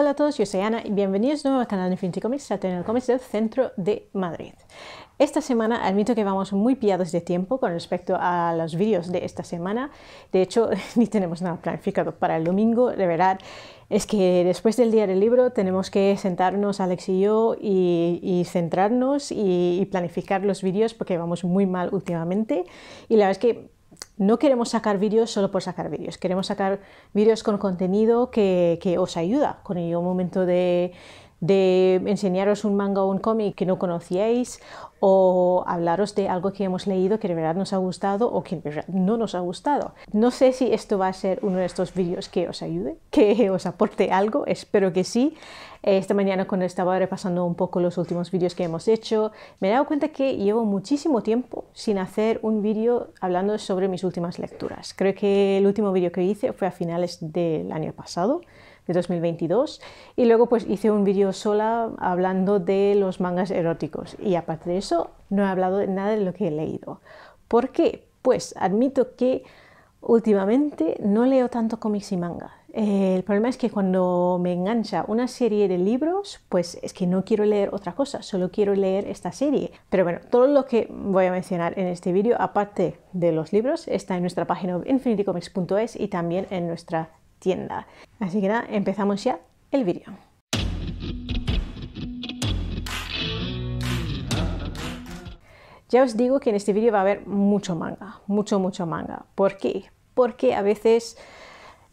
Hola a todos, yo soy Ana y bienvenidos de nuevo al canal de Infinity Comics, al tener Comics del centro de Madrid. Esta semana admito que vamos muy pillados de tiempo con respecto a los vídeos de esta semana. De hecho, ni tenemos nada planificado para el domingo, de verdad. Es que después del día del libro tenemos que sentarnos, Alex y yo, y, centrarnos y, y, planificar los vídeos porque vamos muy mal últimamente. Y la verdad es que no queremos sacar vídeos solo por sacar vídeos, queremos sacar vídeos con contenido que, que, os ayuda con el momento de, de enseñaros un manga o un cómic que no conocíais o hablaros de algo que hemos leído que de verdad nos ha gustado o que de verdad no nos ha gustado. No sé si esto va a ser uno de estos vídeos que os ayude, que os aporte algo, espero que sí. Esta mañana cuando estaba repasando un poco los últimos vídeos que hemos hecho, me he dado cuenta que llevo muchísimo tiempo sin hacer un vídeo hablando sobre mis últimas lecturas. Creo que el último vídeo que hice fue a finales del año pasado de 2022 y luego pues hice un vídeo sola hablando de los mangas eróticos y aparte de eso no he hablado de nada de lo que he leído. ¿Por qué? Pues admito que últimamente no leo tanto cómics y manga. Eh, el problema es que cuando me engancha una serie de libros, pues es que no quiero leer otra cosa, solo quiero leer esta serie. Pero bueno, todo lo que voy a mencionar en este vídeo, aparte de los libros, está en nuestra página infinitycomics.es y también en nuestra tienda. Así que nada, empezamos ya el vídeo. Ya os digo que en este vídeo va a haber mucho manga, mucho, mucho manga. ¿Por qué? Porque a veces,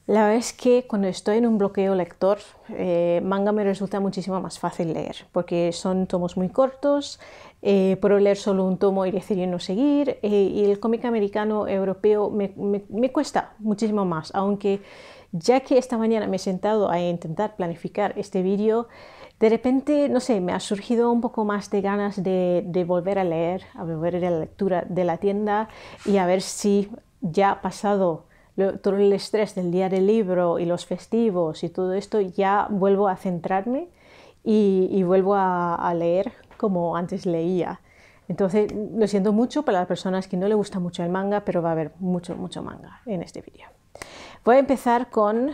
la verdad es que cuando estoy en un bloqueo lector, eh, manga me resulta muchísimo más fácil leer, porque son tomos muy cortos, eh, puedo leer solo un tomo y decidir no seguir, eh, y el cómic americano europeo me cuesta muchísimo más, aunque ya que esta mañana me he sentado a intentar planificar este vídeo, de repente, no sé, me ha surgido un poco más de ganas de, volver a leer, a volver a la lectura de la tienda y a ver si ya pasado todo el estrés del día del libro y los festivos y todo esto, ya vuelvo a centrarme y, vuelvo a leer como antes leía. Entonces, lo siento mucho para las personas que no le gusta mucho el manga, pero va a haber mucho, mucho manga en este vídeo. Voy a empezar con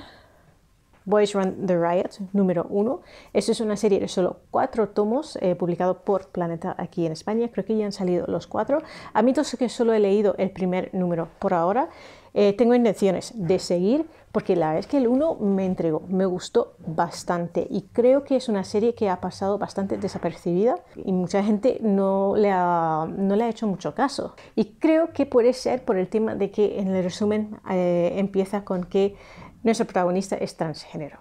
Boys Run the Riot número 1. Esto es una serie de solo cuatro tomos eh, publicado por Planeta aquí en España. Creo que ya han salido los cuatro. mí que solo he leído el primer número por ahora. Eh, tengo intenciones de seguir porque la verdad es que el 1 me entregó, me gustó bastante y creo que es una serie que ha pasado bastante desapercibida y mucha gente no le ha, no le ha hecho mucho caso. Y creo que puede ser por el tema de que en el resumen eh, empieza con que nuestro protagonista es transgénero.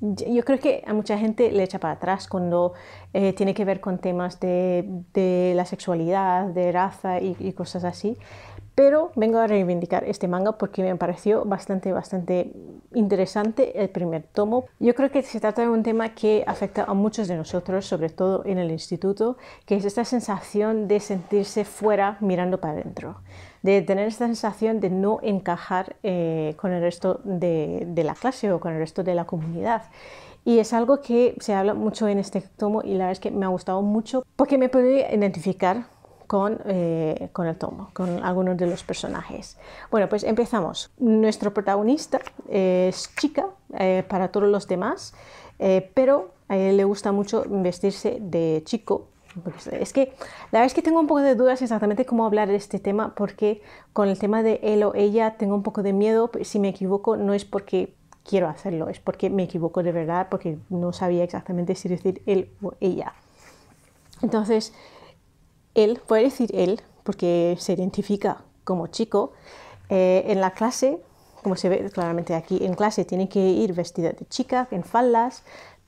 Yo creo que a mucha gente le echa para atrás cuando eh, tiene que ver con temas de, de la sexualidad, de raza y, y cosas así pero vengo a reivindicar este manga porque me pareció bastante, bastante interesante el primer tomo. Yo creo que se trata de un tema que afecta a muchos de nosotros, sobre todo en el instituto, que es esta sensación de sentirse fuera mirando para adentro de tener esta sensación de no encajar eh, con el resto de, de, la clase o con el resto de la comunidad. Y es algo que se habla mucho en este tomo y la verdad es que me ha gustado mucho porque me he podido identificar eh, con, el tomo, con algunos de los personajes. Bueno, pues empezamos. Nuestro protagonista es chica eh, para todos los demás, eh, pero a él le gusta mucho vestirse de chico. Pues, es que la verdad es que tengo un poco de dudas exactamente cómo hablar de este tema, porque con el tema de él o ella tengo un poco de miedo. Si me equivoco, no es porque quiero hacerlo, es porque me equivoco de verdad, porque no sabía exactamente si decir él o ella. Entonces, él, puede decir él, porque se identifica como chico, eh, en la clase, como se ve claramente aquí, en clase tiene que ir vestida de chica, en faldas,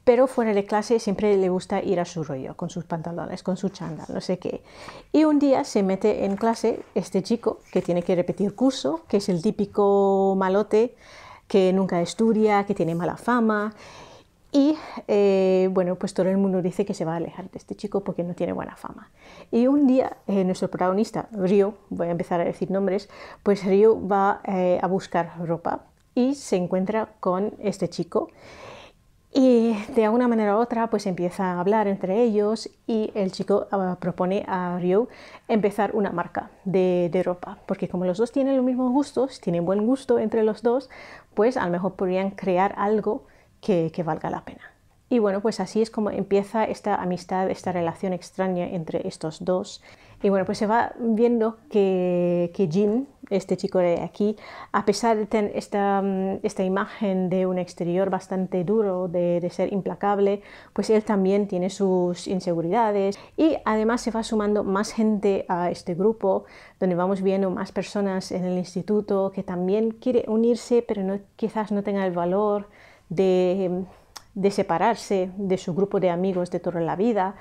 pero fuera de clase siempre le gusta ir a su rollo, con sus pantalones, con su chándal, no sé qué. Y un día se mete en clase este chico que tiene que repetir curso, que es el típico malote que nunca estudia, que tiene mala fama, y eh, bueno, pues todo el mundo dice que se va a alejar de este chico porque no tiene buena fama. Y un día eh, nuestro protagonista, Ryo, voy a empezar a decir nombres, pues Ryo va eh, a buscar ropa y se encuentra con este chico. Y de alguna manera u otra, pues empieza a hablar entre ellos y el chico ah, propone a Ryo empezar una marca de, de, ropa, porque como los dos tienen los mismos gustos, tienen buen gusto entre los dos, pues a lo mejor podrían crear algo que, valga la pena. Y bueno, pues así es como empieza esta amistad, esta relación extraña entre estos dos. Y bueno, pues se va viendo que, que Jin, este chico de aquí, a pesar de tener esta, mm, imagen de un exterior bastante duro, de, ser implacable, pues él también tiene sus inseguridades. Y además se va sumando más gente a este grupo, donde vamos viendo más personas en el instituto que también quiere unirse, pero quizás no tenga el valor de, separarse de su grupo de amigos de toda la vida.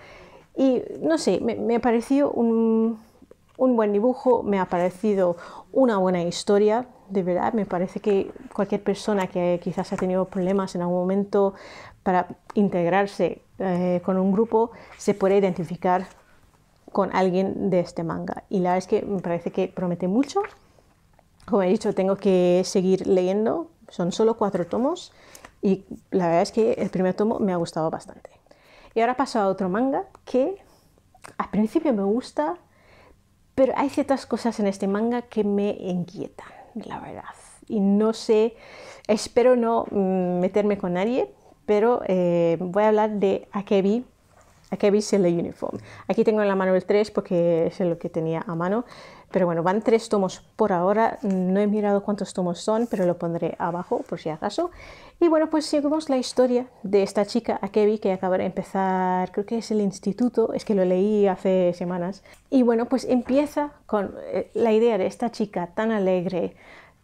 Y no sé, me, ha pareció un, buen dibujo, me ha parecido una buena historia, de verdad, me parece que cualquier persona que quizás ha tenido problemas en algún momento para integrarse eh, con un grupo se puede identificar con alguien de este manga. Y la verdad es que me parece que promete mucho. Como he dicho, tengo que seguir leyendo, son solo cuatro tomos y la verdad es que el primer tomo me ha gustado bastante. Y ahora paso a otro manga que al principio me gusta, pero hay ciertas cosas en este manga que me inquietan, la verdad. Y no sé, espero no mm, meterme con nadie, pero eh, voy a hablar de Akebi, Akebi le Uniform. Aquí tengo en la mano el 3 porque es lo que tenía a mano. Pero bueno, van tres tomos por ahora. No he mirado cuántos tomos son, pero lo pondré abajo por si acaso. Y bueno, pues seguimos la historia de esta chica, Akebi, que acaba de empezar, creo que es el instituto, es que lo leí hace semanas. Y bueno, pues empieza con eh, la idea de esta chica tan alegre,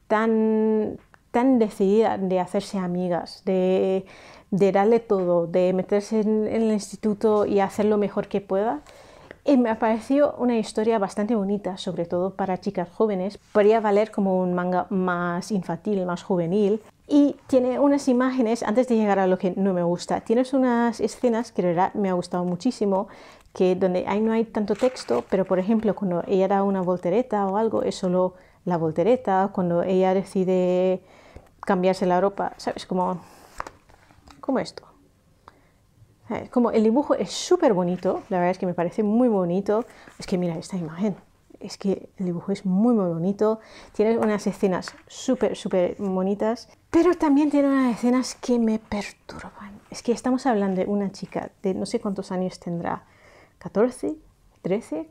tan, tan decidida de hacerse amigas, de, darle todo, de meterse en el instituto y hacer lo mejor que pueda. Y me pareció una historia bastante bonita, sobre todo para chicas jóvenes. Podría valer como un manga más infantil, más juvenil. Y tiene unas imágenes, antes de llegar a lo que no me gusta, tienes unas escenas que de verdad me ha gustado muchísimo, que donde ahí no hay tanto texto, pero por ejemplo cuando ella da una voltereta o algo, es solo la voltereta, cuando ella decide cambiarse la ropa, ¿sabes? Como, como esto. Eh, como el dibujo es súper bonito, la verdad es que me parece muy bonito. Es que mira esta imagen, es que el dibujo es muy, muy bonito. Tiene unas escenas súper, súper bonitas, pero también tiene unas escenas que me perturban. Es que estamos hablando de una chica de no sé cuántos años tendrá, 14, 13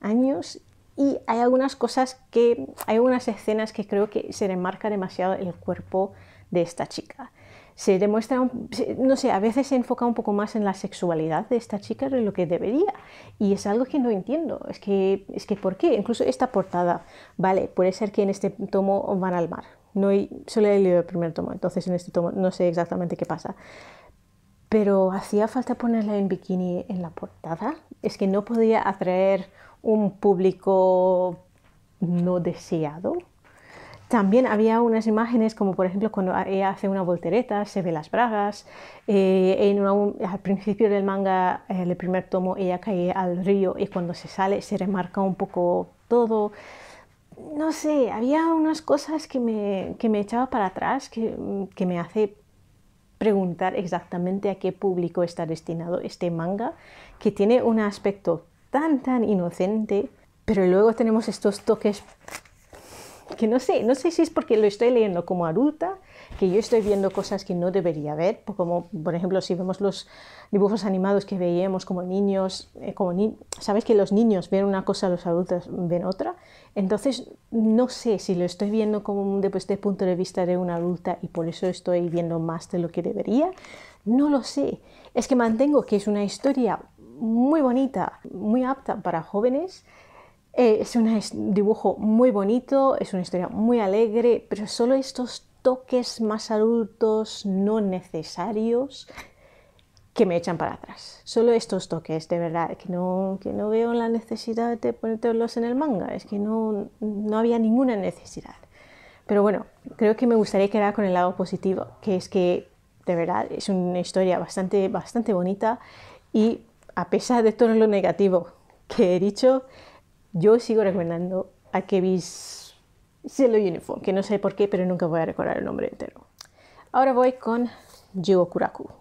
años, y hay algunas cosas que, hay algunas escenas que creo que se remarca demasiado el cuerpo de esta chica se demuestra, no sé, a veces se enfoca un poco más en la sexualidad de esta chica de lo que debería. Y es algo que no entiendo. Es que, es que ¿por qué? Incluso esta portada, vale, puede ser que en este tomo van al mar. No hay, solo he leído el primer tomo, entonces en este tomo no sé exactamente qué pasa. Pero hacía falta ponerla en bikini en la portada. Es que no podía atraer un público no deseado. También había unas imágenes como por ejemplo cuando ella e hace una voltereta, se ve las bragas. Eh, al principio del manga, en eh, el primer tomo, ella cae al río y cuando se sale se remarca un poco todo. No sé, había unas cosas que me, que echaba para atrás, que, que me hace preguntar exactamente a qué público está destinado este manga, que tiene un aspecto tan, tan inocente, pero luego tenemos estos toques que no sé, no sé si es porque lo estoy leyendo como adulta, que yo estoy viendo cosas que no debería ver, pues como por ejemplo si vemos los dibujos animados que veíamos como niños, eh, como sabes que los niños ven una cosa, los adultos ven otra, entonces no sé si lo estoy viendo como desde este punto de vista de una adulta y por eso estoy viendo más de lo que debería, no lo sé, es que mantengo que es una historia muy bonita, muy apta para jóvenes, eh, es un dibujo muy bonito, es una historia muy alegre, pero solo estos toques más adultos no necesarios que me echan para atrás. Solo estos toques, de verdad, que no, que no veo la necesidad de ponerlos en el manga, es que no, no había ninguna necesidad. Pero bueno, creo que me gustaría quedar con el lado positivo, que es que de verdad es una historia bastante, bastante bonita y a pesar de todo lo negativo que he dicho, yo sigo recomendando a Kevin Selo Uniform, que no sé por qué, pero nunca voy a recordar el nombre entero. Ahora voy con Jigo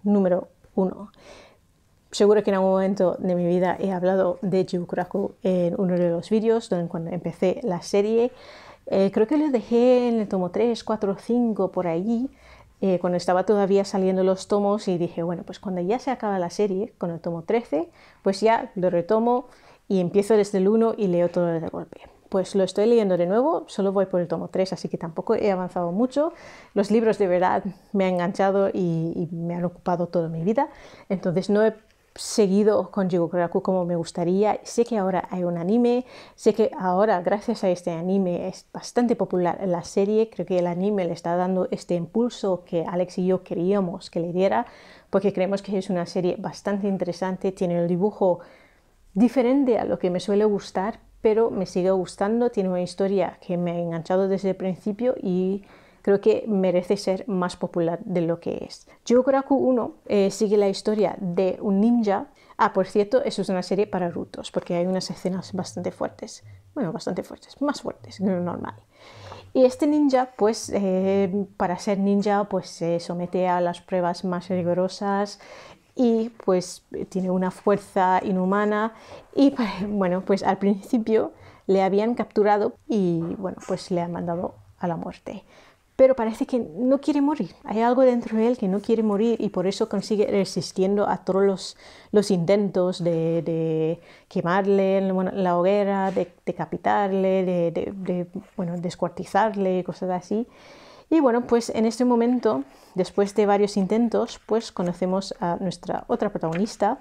número uno. Seguro que en algún momento de mi vida he hablado de Jigo en uno de los vídeos, donde cuando empecé la serie. Eh, creo que lo dejé en el tomo 3, 4, 5, por allí, eh, cuando estaba todavía saliendo los tomos y dije, bueno, pues cuando ya se acaba la serie, con el tomo 13, pues ya lo retomo y empiezo desde el 1 y leo todo de golpe. Pues lo estoy leyendo de nuevo, solo voy por el tomo 3, así que tampoco he avanzado mucho. Los libros de verdad me han enganchado y, me han ocupado toda mi vida, entonces no he seguido con Jigoku como me gustaría. Sé que ahora hay un anime, sé que ahora gracias a este anime es bastante popular la serie, creo que el anime le está dando este impulso que Alex y yo queríamos que le diera, porque creemos que es una serie bastante interesante, tiene el dibujo diferente a lo que me suele gustar, pero me sigue gustando, tiene una historia que me ha enganchado desde el principio y creo que merece ser más popular de lo que es. Yogoraku 1 eh, sigue la historia de un ninja. Ah, por cierto, eso es una serie para adultos, porque hay unas escenas bastante fuertes. Bueno, bastante fuertes, más fuertes que lo normal. Y este ninja, pues, eh, para ser ninja, pues se somete a las pruebas más rigurosas, y pues tiene una fuerza inhumana y bueno, pues al principio le habían capturado y bueno, pues le han mandado a la muerte. Pero parece que no quiere morir. Hay algo dentro de él que no quiere morir y por eso consigue resistiendo a todos los, los intentos de, quemarle en la hoguera, de decapitarle, de, de bueno, descuartizarle, cosas así. Y bueno, pues en este momento, después de varios intentos, pues conocemos a nuestra otra protagonista,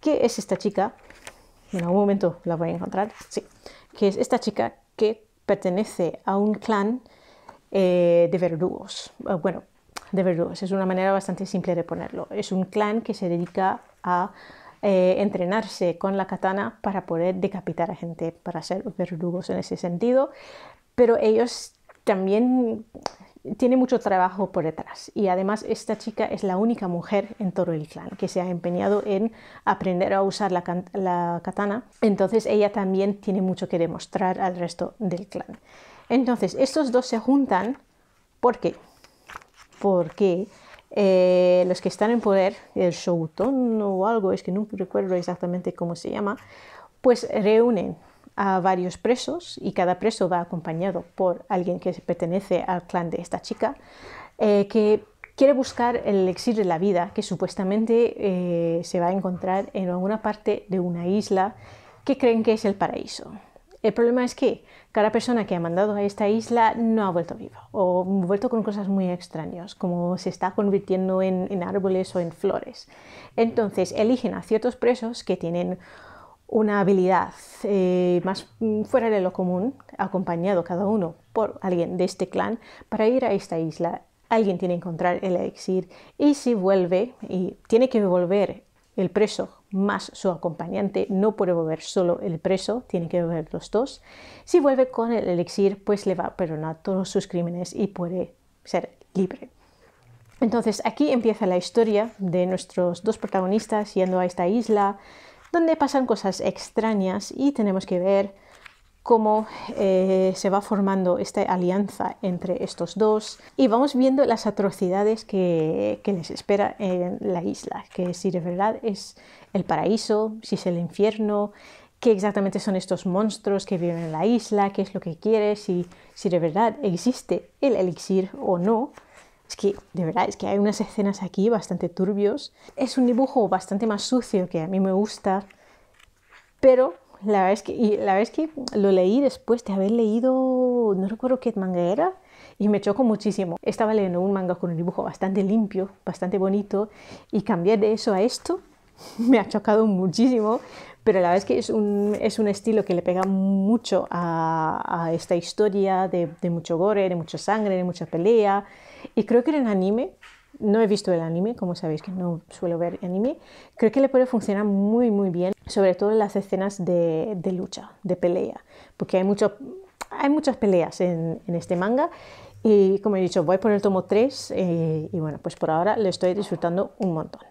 que es esta chica, en algún momento la voy a encontrar, sí, que es esta chica que pertenece a un clan eh, de verdugos. Eh, bueno, de verdugos, es una manera bastante simple de ponerlo. Es un clan que se dedica a eh, entrenarse con la katana para poder decapitar a gente, para ser verdugos en ese sentido, pero ellos también tiene mucho trabajo por detrás y además esta chica es la única mujer en todo el clan que se ha empeñado en aprender a usar la, katana, entonces ella también tiene mucho que demostrar al resto del clan. Entonces, estos dos se juntan, ¿por qué? Porque eh, los que están en poder, el Shouton o algo, es que no recuerdo exactamente cómo se llama, pues reúnen a varios presos y cada preso va acompañado por alguien que pertenece al clan de esta chica, eh, que quiere buscar el elixir de la vida que supuestamente eh, se va a encontrar en alguna parte de una isla que creen que es el paraíso. El problema es que cada persona que ha mandado a esta isla no ha vuelto viva o ha vuelto con cosas muy extrañas, como se está convirtiendo en árboles o en flores. Entonces eligen a ciertos presos que tienen una habilidad eh, más fuera de lo común, acompañado cada uno por alguien de este clan, para ir a esta isla. Alguien tiene que encontrar el elixir y si vuelve, y tiene que volver el preso más su acompañante, no puede volver solo el preso, tiene que volver los dos. Si vuelve con el elixir, pues le va a perdonar todos sus crímenes y puede ser libre. Entonces aquí empieza la historia de nuestros dos protagonistas yendo a esta isla, donde pasan cosas extrañas y tenemos que ver cómo eh, se va formando esta alianza entre estos dos y vamos viendo las atrocidades que, les espera en la isla, que si de verdad es el paraíso, si es el infierno, qué exactamente son estos monstruos que viven en la isla, qué es lo que quiere, si, si de verdad existe el elixir o no, es que, de verdad, es que hay unas escenas aquí bastante turbios. Es un dibujo bastante más sucio que a mí me gusta, pero la verdad es que, la verdad que lo leí después de haber leído, no recuerdo qué manga era, y me chocó muchísimo. Estaba leyendo un manga con un dibujo bastante limpio, bastante bonito, y cambiar de eso a esto me ha chocado muchísimo, pero la verdad es que es un, estilo que le pega mucho a, esta historia de, de mucho gore, de mucha sangre, de mucha pelea. Y creo que en el anime, no he visto el anime, como sabéis que no suelo ver anime, creo que le puede funcionar muy, muy bien, sobre todo en las escenas de, de lucha, de pelea, porque hay, mucho, hay muchas peleas en, este manga y como he dicho, voy por el tomo 3 eh, y bueno, pues por ahora lo estoy disfrutando un montón.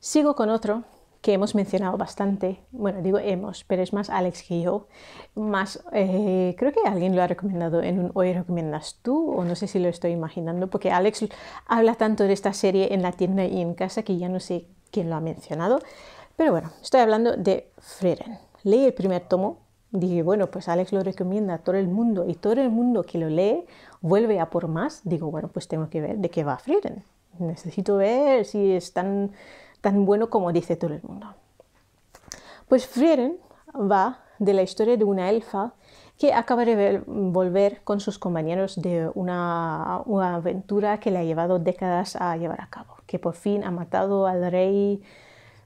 Sigo con otro que hemos mencionado bastante, bueno, digo hemos, pero es más Alex que yo, más eh, creo que alguien lo ha recomendado en un Hoy recomiendas tú, o no sé si lo estoy imaginando, porque Alex habla tanto de esta serie en la tienda y en casa que ya no sé quién lo ha mencionado, pero bueno, estoy hablando de Frieren. Leí el primer tomo, dije, bueno, pues Alex lo recomienda a todo el mundo y todo el mundo que lo lee vuelve a por más, digo, bueno, pues tengo que ver de qué va Frieren. Necesito ver si están tan bueno como dice todo el mundo. Pues Frieren va de la historia de una elfa que acaba de volver con sus compañeros de una, aventura que le ha llevado décadas a llevar a cabo, que por fin ha matado al rey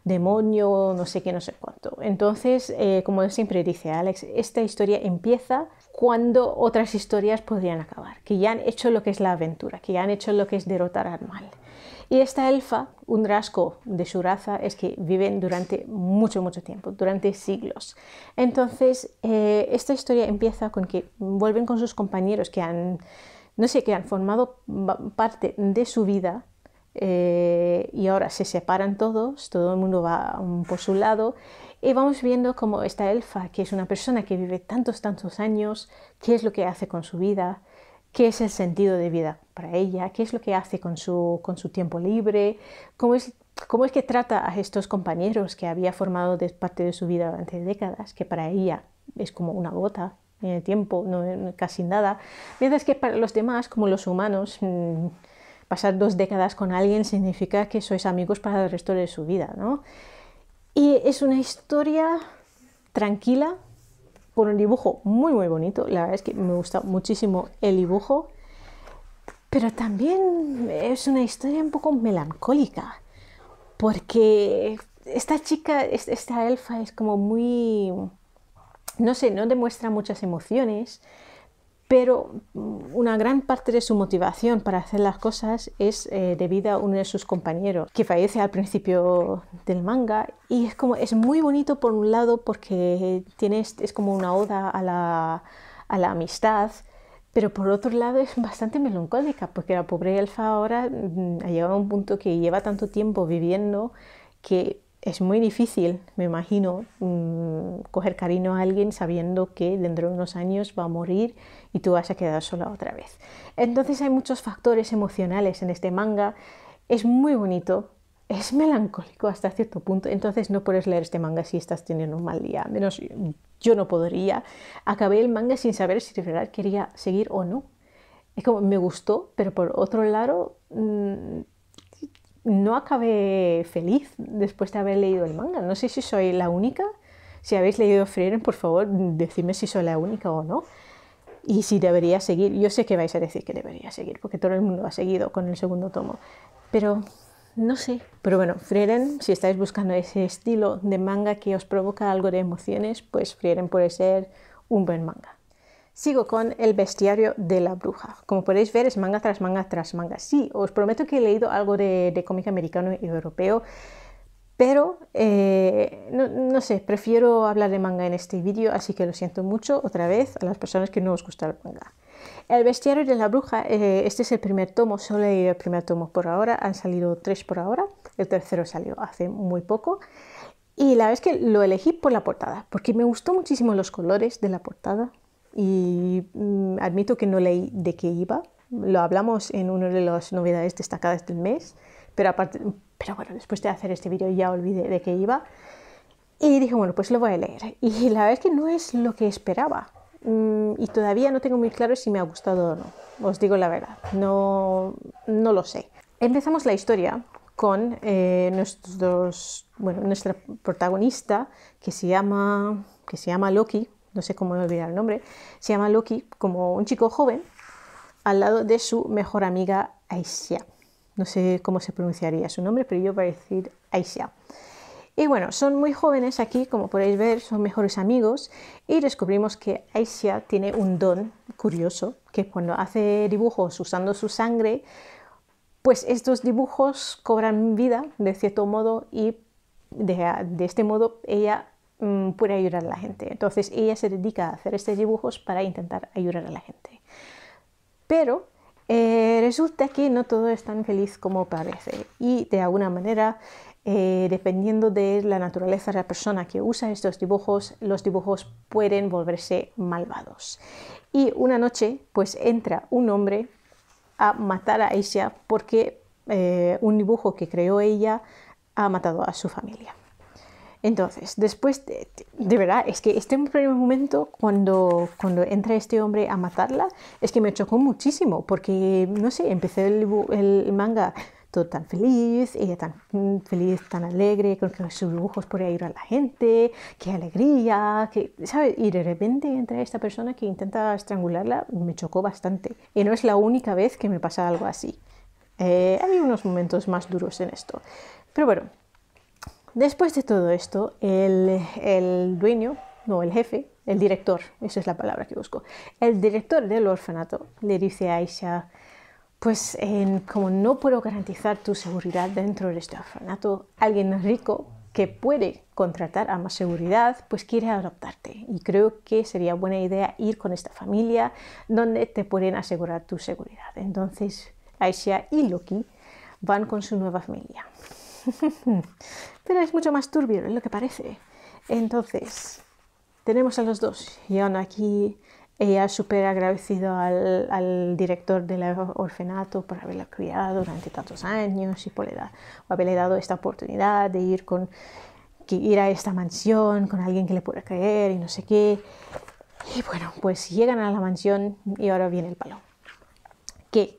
demonio, no sé qué, no sé cuánto. Entonces, eh, como siempre dice Alex, esta historia empieza cuando otras historias podrían acabar, que ya han hecho lo que es la aventura, que ya han hecho lo que es derrotar al mal. Y esta elfa, un rasgo de su raza es que viven durante mucho, mucho tiempo, durante siglos. Entonces, eh, esta historia empieza con que vuelven con sus compañeros que han, no sé, que han formado parte de su vida eh, y ahora se separan todos, todo el mundo va por su lado y vamos viendo cómo esta elfa, que es una persona que vive tantos, tantos años, qué es lo que hace con su vida, qué es el sentido de vida para ella, qué es lo que hace con su, tiempo libre, cómo es, que trata a estos compañeros que había formado de parte de su vida durante décadas, que para ella es como una gota en el tiempo, no, casi nada, mientras que para los demás, como los humanos, mm, pasar dos décadas con alguien significa que sois amigos para el resto de su vida, ¿no? Y es una historia tranquila, por un dibujo muy muy bonito. La verdad es que me gusta muchísimo el dibujo, pero también es una historia un poco melancólica, porque esta chica, esta elfa es como muy, no sé, no demuestra muchas emociones pero mm, una gran parte de su motivación para hacer las cosas es eh, debido a uno de sus compañeros que fallece al principio del manga y es como es muy bonito por un lado porque es como una oda a la, a la amistad pero por otro lado es bastante melancólica porque la pobre elfa ahora mm, ha llegado a un punto que lleva tanto tiempo viviendo que es muy difícil, me imagino, mm, coger cariño a alguien sabiendo que dentro de unos años va a morir y tú vas a quedar sola otra vez. Entonces hay muchos factores emocionales en este manga. Es muy bonito, es melancólico hasta cierto punto, entonces no puedes leer este manga si estás teniendo un mal día, menos yo no podría. Acabé el manga sin saber si quería seguir o no. Es como, me gustó, pero por otro lado, mm, no acabé feliz después de haber leído el manga. No sé si soy la única. Si habéis leído Frieren, por favor, decidme si soy la única o no. Y si debería seguir. Yo sé que vais a decir que debería seguir, porque todo el mundo ha seguido con el segundo tomo. Pero no sé. Pero bueno, Frieren, si estáis buscando ese estilo de manga que os provoca algo de emociones, pues Frieren puede ser un buen manga. Sigo con el bestiario de la bruja. Como podéis ver, es manga tras manga tras manga. Sí, os prometo que he leído algo de, cómic americano y europeo, pero eh, no, sé, prefiero hablar de manga en este vídeo, así que lo siento mucho otra vez a las personas que no os gusta el manga. El bestiario de la bruja, eh, este es el primer tomo, solo he leído el primer tomo por ahora, han salido tres por ahora, el tercero salió hace muy poco. Y la vez que lo elegí por la portada, porque me gustó muchísimo los colores de la portada, y mm, admito que no leí de qué iba. Lo hablamos en una de las novedades destacadas del mes, pero, aparte, pero bueno, después de hacer este vídeo ya olvidé de qué iba. Y dije, bueno, pues lo voy a leer. Y la verdad es que no es lo que esperaba. Mm, y todavía no tengo muy claro si me ha gustado o no. Os digo la verdad, no, no lo sé. Empezamos la historia con eh, nuestros, bueno, nuestra protagonista que se llama, que se llama Loki, no sé cómo me olvidar el nombre, se llama Loki, como un chico joven, al lado de su mejor amiga Aisha. No sé cómo se pronunciaría su nombre, pero yo voy a decir Aisha. Y bueno, son muy jóvenes aquí, como podéis ver, son mejores amigos y descubrimos que Aisha tiene un don curioso, que cuando hace dibujos usando su sangre, pues estos dibujos cobran vida de cierto modo y de este modo ella Mm, puede ayudar a la gente. Entonces ella se dedica a hacer estos dibujos para intentar ayudar a la gente. Pero eh, resulta que no todo es tan feliz como parece y de alguna manera eh, dependiendo de la naturaleza de la persona que usa estos dibujos, los dibujos pueden volverse malvados. Y una noche, pues entra un hombre a matar a ella porque eh, un dibujo que creó ella ha matado a su familia. Entonces, después, de, verdad, es que este primer momento, cuando, cuando entra este hombre a matarla, es que me chocó muchísimo, porque, no sé, empecé el, manga todo tan feliz, ella tan feliz, tan alegre, con que sus dibujos por ir a la gente, qué alegría, ¿sabes? Y de repente entra esta persona que intenta estrangularla, me chocó bastante. Y no es la única vez que me pasa algo así. Eh, hay unos momentos más duros en esto. Pero bueno, Después de todo esto, el, dueño, no, el jefe, el director, esa es la palabra que busco, el director del orfanato le dice a Aisha, pues como no puedo garantizar tu seguridad dentro de este orfanato, alguien rico que puede contratar a más seguridad, pues quiere adoptarte. Y creo que sería buena idea ir con esta familia donde te pueden asegurar tu seguridad. Entonces Aisha y Loki van con su nueva familia. Pero es mucho más turbio, es lo que parece. Entonces, tenemos a los dos. Y aquí ella súper agradecido al, director del orfanato por haberla criado durante tantos años y por haberle dado esta oportunidad de ir con ir a esta mansión con alguien que le pueda creer y no sé qué. Y bueno, pues llegan a la mansión y ahora viene el palo. Que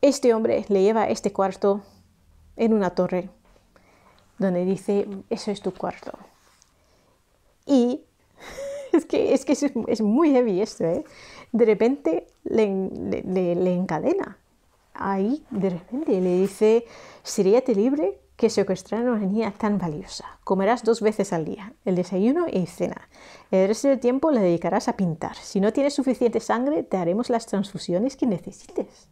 este hombre le lleva este cuarto en una torre donde dice, eso es tu cuarto. Y es que es, muy heavy esto, ¿eh? De repente le, encadena. Ahí, de repente, le dice, seríate libre que secuestraran a una niña tan valiosa. Comerás dos veces al día, el desayuno y cena. El resto del tiempo le dedicarás a pintar. Si no tienes suficiente sangre, te haremos las transfusiones que necesites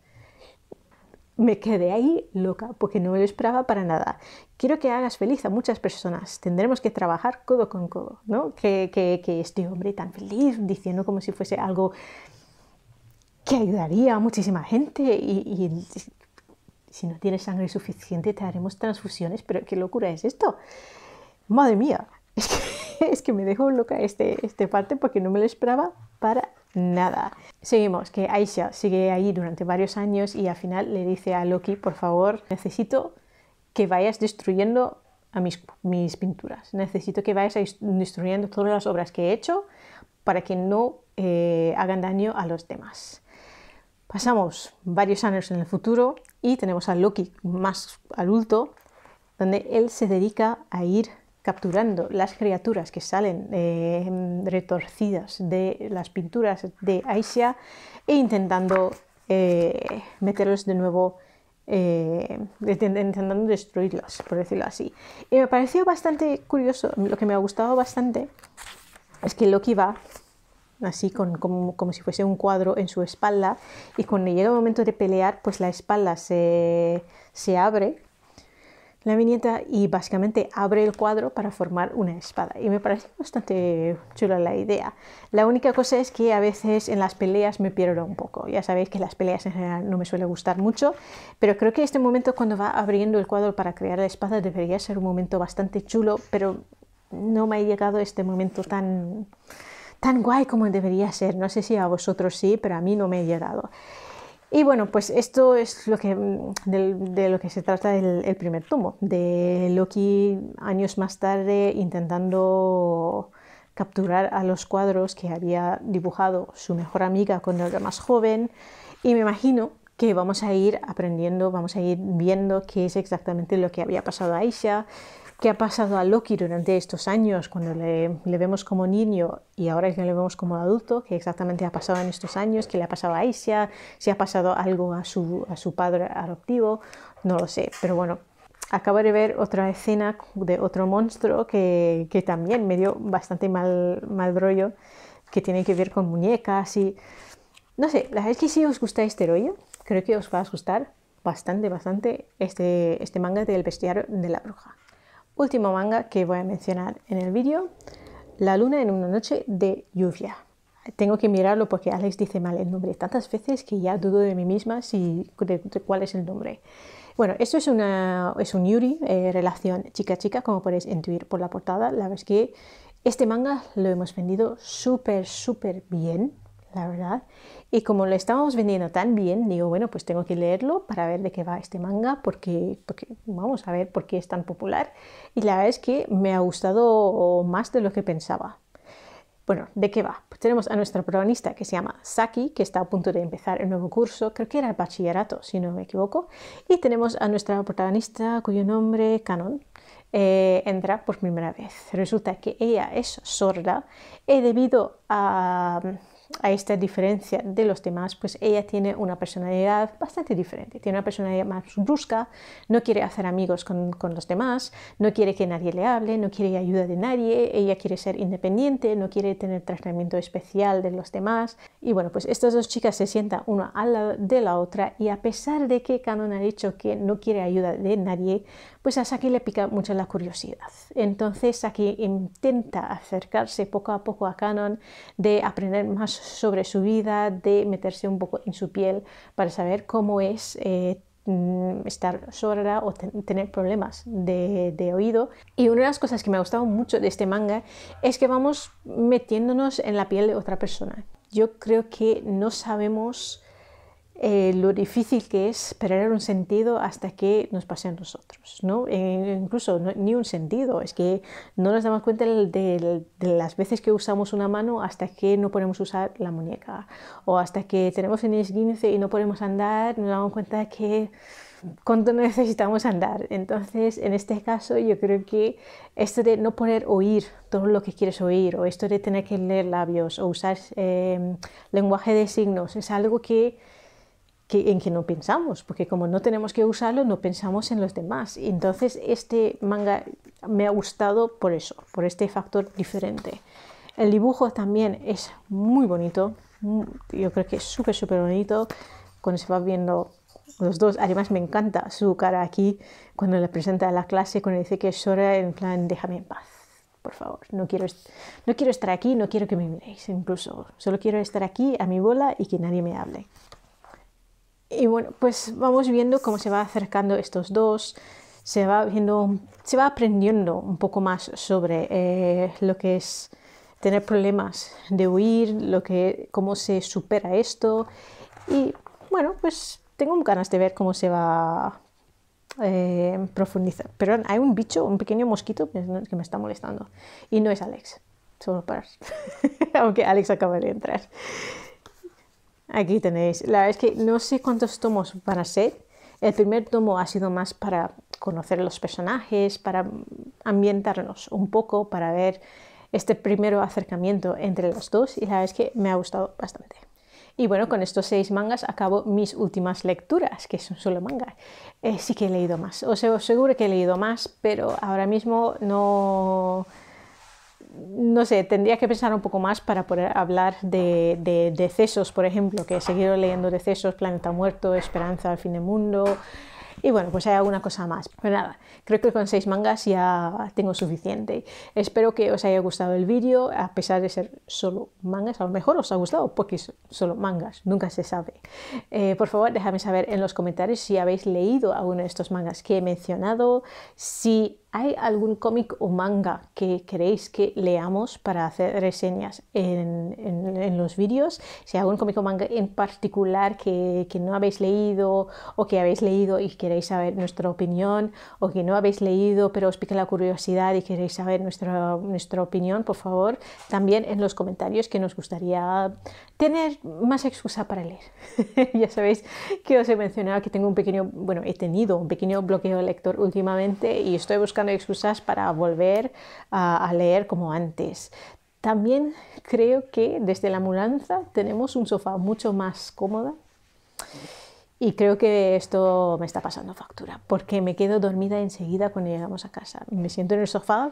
me quedé ahí loca porque no me lo esperaba para nada. Quiero que hagas feliz a muchas personas. Tendremos que trabajar codo con codo, ¿no? Que, que, este hombre tan feliz diciendo como si fuese algo que ayudaría a muchísima gente y, si no tienes sangre suficiente te haremos transfusiones, pero qué locura es esto. Madre mía, es que, me dejó loca este, este parte porque no me lo esperaba para nada. Seguimos, que Aisha sigue ahí durante varios años y al final le dice a Loki, por favor, necesito que vayas destruyendo a mis, mis pinturas, necesito que vayas destruyendo todas las obras que he hecho para que no eh, hagan daño a los demás. Pasamos varios años en el futuro y tenemos a Loki más adulto, donde él se dedica a ir capturando las criaturas que salen eh, retorcidas de las pinturas de Aisha e intentando eh, meterlos de nuevo, eh, intentando destruirlas, por decirlo así. Y me pareció bastante curioso, lo que me ha gustado bastante es que Loki va así como, si fuese un cuadro en su espalda y cuando llega el momento de pelear pues la espalda se, se abre la viñeta y básicamente abre el cuadro para formar una espada. Y me parece bastante chula la idea. La única cosa es que a veces en las peleas me pierdo un poco. Ya sabéis que las peleas en general no me suele gustar mucho, pero creo que este momento cuando va abriendo el cuadro para crear la espada debería ser un momento bastante chulo, pero no me ha llegado este momento tan tan guay como debería ser. No sé si a vosotros sí, pero a mí no me ha llegado. Y bueno, pues esto es lo que, mm, de, lo que se trata el, primer tomo, de Loki años más tarde intentando capturar a los cuadros que había dibujado su mejor amiga cuando era más joven. Y me imagino que vamos a ir aprendiendo, vamos a ir viendo qué es exactamente lo que había pasado a Aisha, qué ha pasado a Loki durante estos años, cuando le, vemos como niño y ahora que le vemos como adulto, qué exactamente ha pasado en estos años, qué le ha pasado a Aisha, si ha pasado algo a su, padre adoptivo, no lo sé, pero bueno. Acabo de ver otra escena de otro monstruo que, también me dio bastante mal, rollo, que tiene que ver con muñecas y... No sé, la verdad es que si os gusta este rollo, creo que os va a gustar bastante, bastante este, este manga del bestiario de la bruja último manga que voy a mencionar en el vídeo, La luna en una noche de lluvia. Tengo que mirarlo porque Alex dice mal el nombre tantas veces que ya dudo de mí misma si, de, cuál es el nombre. Bueno, esto es, es un Yuri, eh, relación chica-chica, como podéis intuir por la portada. La verdad es que este manga lo hemos vendido súper, súper bien, la verdad. Y como lo estábamos vendiendo tan bien, digo, bueno, pues tengo que leerlo para ver de qué va este manga, porque, porque vamos a ver por qué es tan popular. Y la verdad es que me ha gustado más de lo que pensaba. Bueno, ¿de qué va? Pues tenemos a nuestra protagonista que se llama Saki, que está a punto de empezar el nuevo curso, creo que era el bachillerato, si no me equivoco, y tenemos a nuestra protagonista cuyo nombre, Canon, eh, entra por primera vez. Resulta que ella es sorda y eh, debido a a esta diferencia de los demás, pues ella tiene una personalidad bastante diferente, tiene una personalidad más brusca, no quiere hacer amigos con, los demás, no quiere que nadie le hable, no quiere ayuda de nadie, ella quiere ser independiente, no quiere tener tratamiento especial de los demás. Y bueno, pues estas dos chicas se sientan una al lado de la otra y a pesar de que Canon ha dicho que no quiere ayuda de nadie, pues a Saki le pica mucho la curiosidad. Entonces Saki intenta acercarse poco a poco a Canon de aprender más sobre su vida, de meterse un poco en su piel para saber cómo es eh, mm, estar sorda o tener problemas de, de, oído. Y una de las cosas que me ha gustado mucho de este manga es que vamos metiéndonos en la piel de otra persona. Yo creo que no sabemos eh, lo difícil que es perder un sentido hasta que nos pase a nosotros, ¿no? Eh, incluso ni un sentido, es que no nos damos cuenta de, las veces que usamos una mano hasta que no podemos usar la muñeca, o hasta que tenemos un esguince y no podemos andar, nos damos cuenta de que cuánto necesitamos andar. Entonces, en este caso, yo creo que esto de no poder oír todo lo que quieres oír, o esto de tener que leer labios, o usar eh, lenguaje de signos, es algo que que, en que no pensamos, porque como no tenemos que usarlo, no pensamos en los demás. Entonces, este manga me ha gustado por eso, por este factor diferente. El dibujo también es muy bonito, mm, yo creo que es súper, súper bonito cuando se va viendo los dos. Además, me encanta su cara aquí cuando le presenta a la clase, cuando dice que es hora, en plan, déjame en paz, por favor. No quiero, no quiero estar aquí, no quiero que me miréis, incluso. Solo quiero estar aquí a mi bola y que nadie me hable. Y bueno, pues vamos viendo cómo se va acercando estos dos, se va viendo, se va aprendiendo un poco más sobre eh, lo que es tener problemas de huir, lo que, cómo se supera esto. Y bueno, pues tengo ganas de ver cómo se va eh, profundizar. Pero hay un bicho, un pequeño mosquito que me está molestando. Y no es Alex, solo para... Aunque Alex acaba de entrar. Aquí tenéis. La verdad es que no sé cuántos tomos van a ser. El primer tomo ha sido más para conocer los personajes, para ambientarnos un poco, para ver este primer acercamiento entre los dos y la verdad es que me ha gustado bastante. Y bueno, con estos seis mangas acabo mis últimas lecturas, que es un solo manga. Eh, sí que he leído más, os seguro que he leído más, pero ahora mismo no no sé, tendría que pensar un poco más para poder hablar de, decesos, por ejemplo, que he seguido leyendo decesos, Planeta Muerto, Esperanza al Fin del Mundo, y bueno, pues hay alguna cosa más. Pero nada, creo que con seis mangas ya tengo suficiente. Espero que os haya gustado el vídeo, a pesar de ser solo mangas. A lo mejor os ha gustado porque es solo mangas, nunca se sabe. Eh, por favor, déjame saber en los comentarios si habéis leído alguno de estos mangas que he mencionado, si ¿Hay algún cómic o manga que queréis que leamos para hacer reseñas en, los vídeos? Si hay algún cómic o manga en particular que, no habéis leído o que habéis leído y queréis saber nuestra opinión o que no habéis leído pero os pica la curiosidad y queréis saber nuestra, nuestra opinión, por favor, también en los comentarios que nos gustaría tener más excusa para leer. ya sabéis que os he mencionado que tengo un pequeño, bueno, he tenido un pequeño bloqueo de lector últimamente y estoy buscando buscando excusas para volver a, leer como antes. También creo que desde la mudanza tenemos un sofá mucho más cómodo y creo que esto me está pasando factura porque me quedo dormida enseguida cuando llegamos a casa. Me siento en el sofá,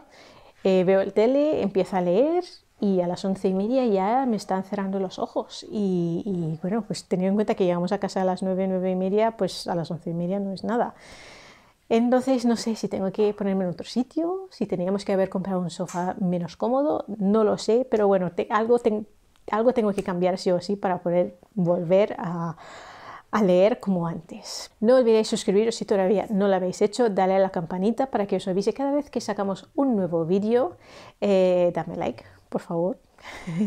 eh, veo el tele, empiezo a leer y a las once y media ya me están cerrando los ojos y, y, bueno pues teniendo en cuenta que llegamos a casa a las nueve nueve y media pues a las once y media no es nada entonces no sé si tengo que ponerme en otro sitio, si teníamos que haber comprado un sofá menos cómodo, no lo sé, pero bueno, algo, tengo que cambiar sí o sí para poder volver a, leer como antes. No olvidéis suscribiros si todavía no lo habéis hecho, dale a la campanita para que os avise cada vez que sacamos un nuevo vídeo, eh, dame like, por favor.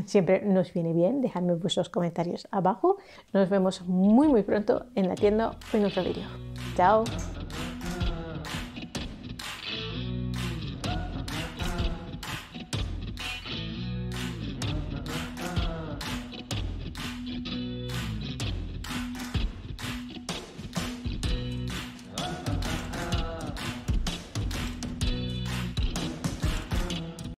Siempre nos viene bien, dejadme vuestros comentarios abajo. Nos vemos muy muy pronto en la tienda con en otro vídeo. ¡Chao!